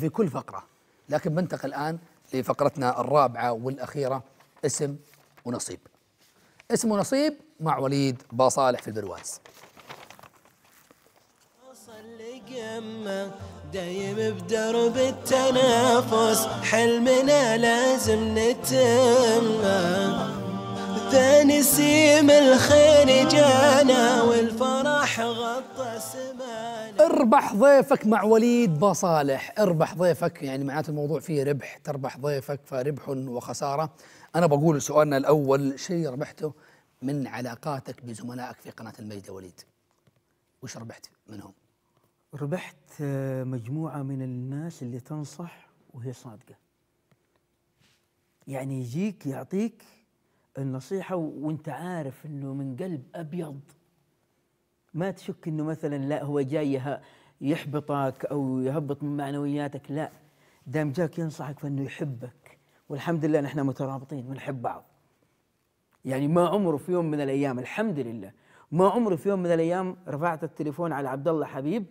في كل فقرة لكن بنتقل الآن لفقرتنا الرابعة والأخيرة اسم ونصيب اسم ونصيب مع وليد باصالح في البرواز دايم بدرب التنافس حلمنا لازم نتمه ثاني سيم الخير جانا والفرح غطى السماء اربح ضيفك مع وليد بصالح اربح ضيفك يعني معناته الموضوع فيه ربح تربح ضيفك فربح وخسارة أنا بقول سؤالنا الأول شيء ربحته من علاقاتك بزملائك في قناة المجد وليد وش ربحت منهم؟ ربحت آه، مجموعة من الناس اللي تنصح وهي صادقة يعني يجيك يعطيك النصيحة وانت عارف انه من قلب ابيض ما تشك انه مثلا لا هو جاي يحبطك او يهبط من معنوياتك لا دام جاك ينصحك فانه يحبك والحمد لله نحن مترابطين ونحب بعض يعني ما عمره في يوم من الايام الحمد لله ما عمره في يوم من الايام رفعت التليفون على عبد الله حبيب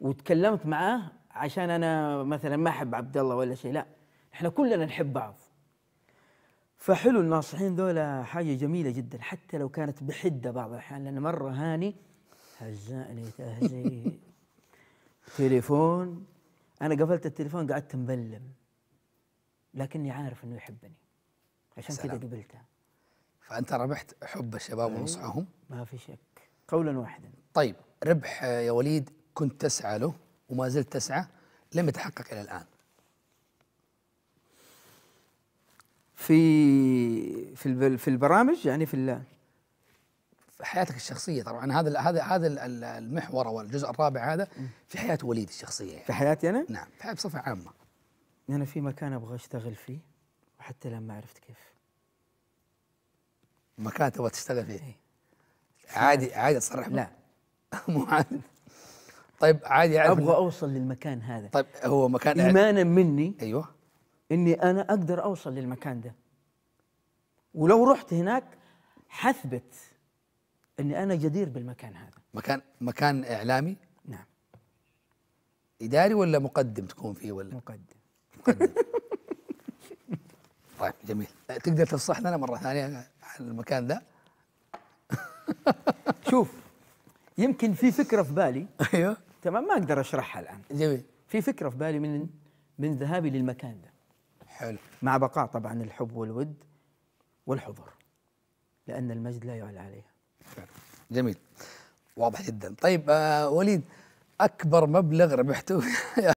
وتكلمت معاه عشان انا مثلا ما احب عبد الله ولا شيء لا احنا كلنا نحب بعض فحلو الناصحين ذولا حاجه جميله جدا حتى لو كانت بحده بعض الاحيان لان مره هاني هزأني تهزيء تليفون انا قفلت التليفون قعدت مبلم لكني عارف انه يحبني عشان كذا قبلته فانت ربحت حب الشباب إيه. ونصحهم ما في شك قولا واحدا طيب ربح يا وليد كنت تسعى له وما زلت تسعى لم يتحقق الى الان في في في البرامج يعني في في حياتك الشخصيه طبعا هذا هذا هذا المحور او الجزء الرابع هذا في حياه وليد الشخصيه يعني. في حياتي انا؟ نعم في حياتي بصفه عامه انا في مكان ابغى اشتغل فيه وحتى الان ما عرفت كيف مكان تبغى تشتغل فيه؟ إيه؟ عادي عادي تصرح لا مو عادي طيب عادي يعني ابغى اوصل للمكان هذا طيب هو مكان ايمانا مني ايوه اني انا اقدر اوصل للمكان ده ولو رحت هناك حثبت اني انا جدير بالمكان هذا مكان مكان اعلامي نعم اداري ولا مقدم تكون فيه ولا مقدم مقدم طيب جميل تقدر تفصح لنا مره ثانيه عن المكان ذا؟ شوف يمكن في فكره في بالي ايوه تمام ما اقدر اشرحها الان جميل في فكره في بالي من من ذهابي للمكان ده حلو مع بقاء طبعا الحب والود والحضور لأن المجد لا يعلى عليها جميل واضح جدا طيب آه وليد اكبر مبلغ ربحته